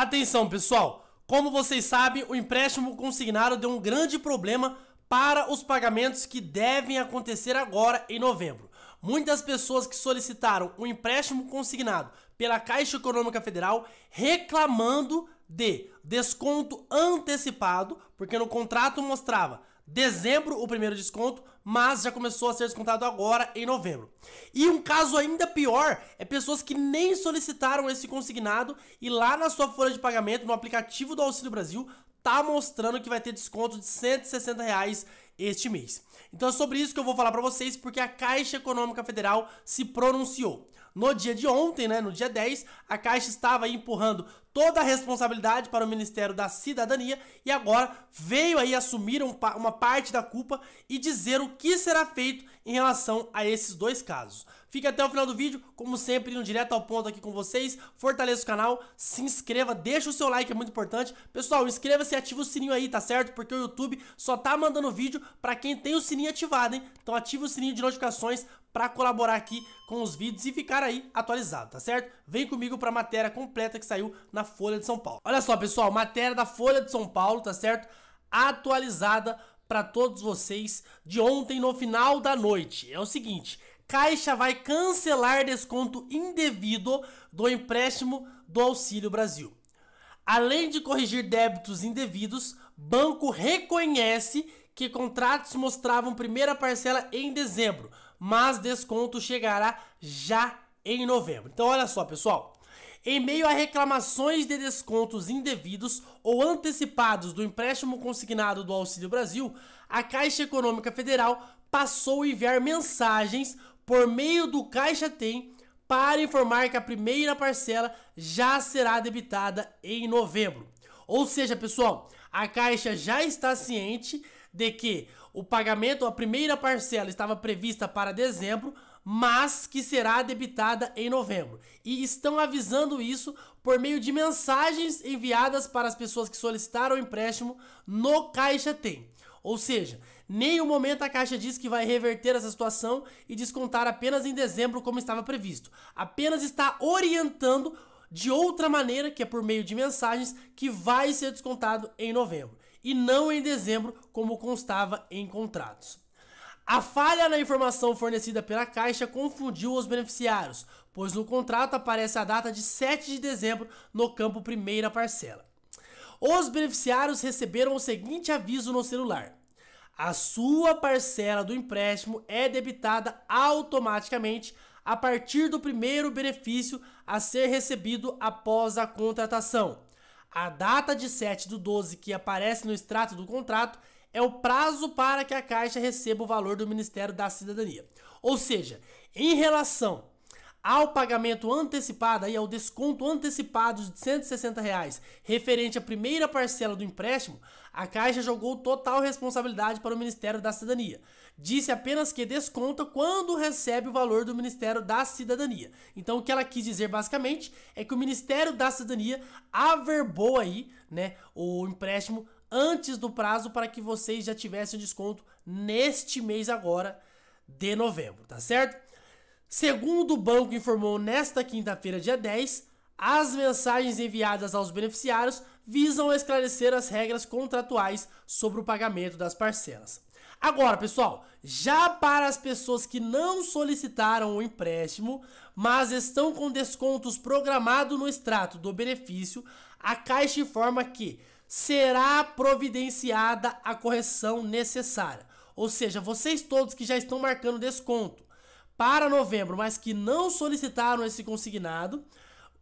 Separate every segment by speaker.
Speaker 1: Atenção, pessoal! Como vocês sabem, o empréstimo consignado deu um grande problema para os pagamentos que devem acontecer agora em novembro. Muitas pessoas que solicitaram o um empréstimo consignado pela Caixa Econômica Federal reclamando de desconto antecipado, porque no contrato mostrava dezembro o primeiro desconto, mas já começou a ser descontado agora em novembro. E um caso ainda pior é pessoas que nem solicitaram esse consignado e lá na sua folha de pagamento, no aplicativo do Auxílio Brasil, tá mostrando que vai ter desconto de 160 reais este mês. Então é sobre isso que eu vou falar para vocês, porque a Caixa Econômica Federal se pronunciou. No dia de ontem, né, no dia 10, a Caixa estava empurrando toda a responsabilidade para o Ministério da Cidadania e agora veio aí assumir um, uma parte da culpa e dizer o que será feito em relação a esses dois casos. Fique até o final do vídeo, como sempre, indo direto ao ponto aqui com vocês. Fortaleça o canal, se inscreva, deixa o seu like, é muito importante. Pessoal, inscreva-se e ativa o sininho aí, tá certo? Porque o YouTube só tá mandando vídeo para quem tem o sininho ativado, hein? Então ativa o sininho de notificações para colaborar aqui com os vídeos e ficar aí atualizado, tá certo? Vem comigo para a matéria completa que saiu na Folha de São Paulo. Olha só, pessoal, matéria da Folha de São Paulo, tá certo? Atualizada para todos vocês de ontem no final da noite. É o seguinte, Caixa vai cancelar desconto indevido do empréstimo do Auxílio Brasil. Além de corrigir débitos indevidos, banco reconhece que contratos mostravam primeira parcela em dezembro, mas desconto chegará já em novembro. Então olha só, pessoal, em meio a reclamações de descontos indevidos ou antecipados do empréstimo consignado do Auxílio Brasil, a Caixa Econômica Federal passou a enviar mensagens por meio do Caixa Tem para informar que a primeira parcela já será debitada em novembro. Ou seja, pessoal, a Caixa já está ciente de que o pagamento, a primeira parcela estava prevista para dezembro, mas que será debitada em novembro. E estão avisando isso por meio de mensagens enviadas para as pessoas que solicitaram o empréstimo no Caixa Tem. Ou seja, nem o momento a Caixa diz que vai reverter essa situação e descontar apenas em dezembro como estava previsto. Apenas está orientando de outra maneira, que é por meio de mensagens, que vai ser descontado em novembro e não em dezembro como constava em contratos. A falha na informação fornecida pela Caixa confundiu os beneficiários, pois no contrato aparece a data de 7 de dezembro no campo primeira parcela. Os beneficiários receberam o seguinte aviso no celular: a sua parcela do empréstimo é debitada automaticamente a partir do primeiro benefício a ser recebido após a contratação. A data de 7 do 12 que aparece no extrato do contrato é o prazo para que a Caixa receba o valor do Ministério da Cidadania. Ou seja, em relação ao pagamento antecipado, e ao é desconto antecipado de 160 reais referente à primeira parcela do empréstimo, a Caixa jogou total responsabilidade para o Ministério da Cidadania. Disse apenas que desconta quando recebe o valor do Ministério da Cidadania. Então o que ela quis dizer basicamente é que o Ministério da Cidadania averbou aí, né, o empréstimo antes do prazo para que vocês já tivessem desconto neste mês agora de novembro, tá certo? Segundo o banco informou nesta quinta-feira, dia 10, as mensagens enviadas aos beneficiários visam esclarecer as regras contratuais sobre o pagamento das parcelas. Agora, pessoal, já para as pessoas que não solicitaram o empréstimo, mas estão com descontos programados no extrato do benefício, a Caixa informa que será providenciada a correção necessária. Ou seja, vocês todos que já estão marcando desconto para novembro, mas que não solicitaram esse consignado,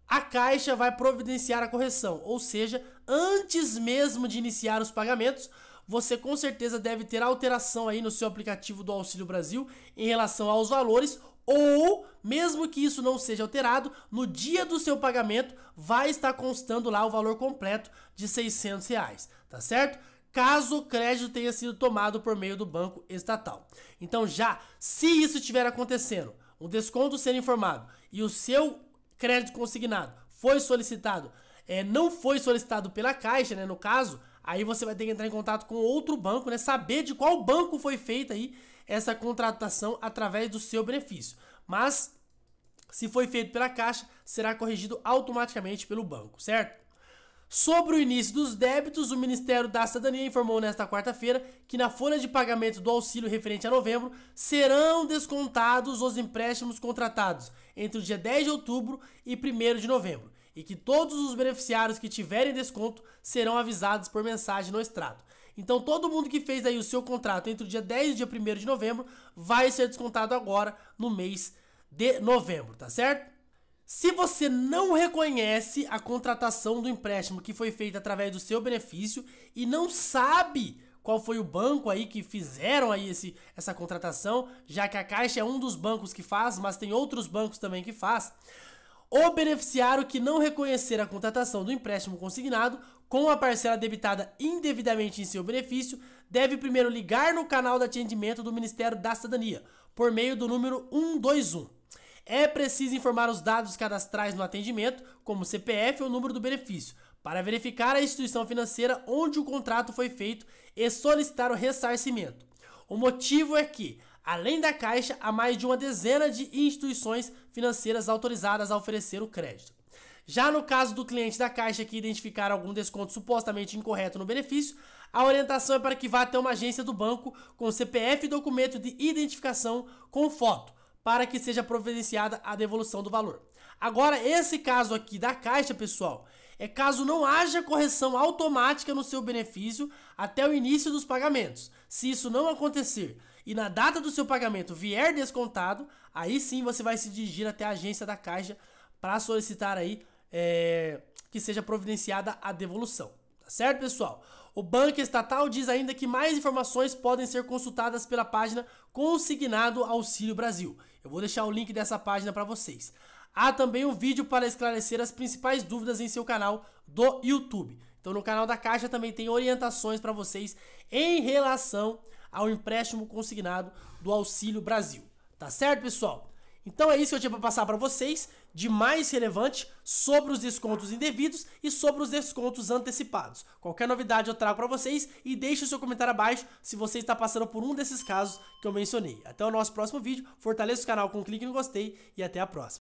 Speaker 1: a Caixa vai providenciar a correção. Ou seja, antes mesmo de iniciar os pagamentos, você com certeza deve ter alteração aí no seu aplicativo do Auxílio Brasil em relação aos valores ou, mesmo que isso não seja alterado, no dia do seu pagamento vai estar constando lá o valor completo de 600 reais, tá certo? Caso o crédito tenha sido tomado por meio do banco estatal. Então já, se isso estiver acontecendo, o desconto ser informado e o seu crédito consignado foi solicitado, é, não foi solicitado pela Caixa, né, no caso, Aí você vai ter que entrar em contato com outro banco, né? Saber de qual banco foi feita aí essa contratação através do seu benefício. Mas se foi feito pela Caixa, será corrigido automaticamente pelo banco, certo? Sobre o início dos débitos, o Ministério da Cidadania informou nesta quarta-feira que na folha de pagamento do auxílio referente a novembro serão descontados os empréstimos contratados entre o dia 10 de outubro e 1 de novembro e que todos os beneficiários que tiverem desconto serão avisados por mensagem no extrato. Então todo mundo que fez aí o seu contrato entre o dia 10 e o dia 1 de novembro vai ser descontado agora no mês de novembro, tá certo? Se você não reconhece a contratação do empréstimo que foi feita através do seu benefício e não sabe qual foi o banco aí que fizeram aí esse, essa contratação, já que a Caixa é um dos bancos que faz, mas tem outros bancos também que faz o beneficiário que não reconhecer a contratação do empréstimo consignado com a parcela debitada indevidamente em seu benefício deve primeiro ligar no canal de atendimento do Ministério da Cidadania por meio do número 121. É preciso informar os dados cadastrais no atendimento, como CPF ou número do benefício, para verificar a instituição financeira onde o contrato foi feito e solicitar o ressarcimento. O motivo é que Além da Caixa, há mais de uma dezena de instituições financeiras autorizadas a oferecer o crédito. Já no caso do cliente da Caixa que identificar algum desconto supostamente incorreto no benefício, a orientação é para que vá até uma agência do banco com CPF e documento de identificação com foto, para que seja providenciada a devolução do valor. Agora, esse caso aqui da Caixa, pessoal, é caso não haja correção automática no seu benefício até o início dos pagamentos. Se isso não acontecer, e na data do seu pagamento vier descontado, aí sim você vai se dirigir até a agência da Caixa para solicitar aí é, que seja providenciada a devolução. Tá certo, pessoal? O Banco Estatal diz ainda que mais informações podem ser consultadas pela página Consignado Auxílio Brasil. Eu vou deixar o link dessa página para vocês. Há também um vídeo para esclarecer as principais dúvidas em seu canal do YouTube. Então, no canal da Caixa também tem orientações para vocês em relação ao empréstimo consignado do Auxílio Brasil. Tá certo, pessoal? Então é isso que eu tinha para passar para vocês de mais relevante sobre os descontos indevidos e sobre os descontos antecipados. Qualquer novidade eu trago para vocês e deixe o seu comentário abaixo se você está passando por um desses casos que eu mencionei. Até o nosso próximo vídeo, fortaleça o canal com um clique no gostei e até a próxima.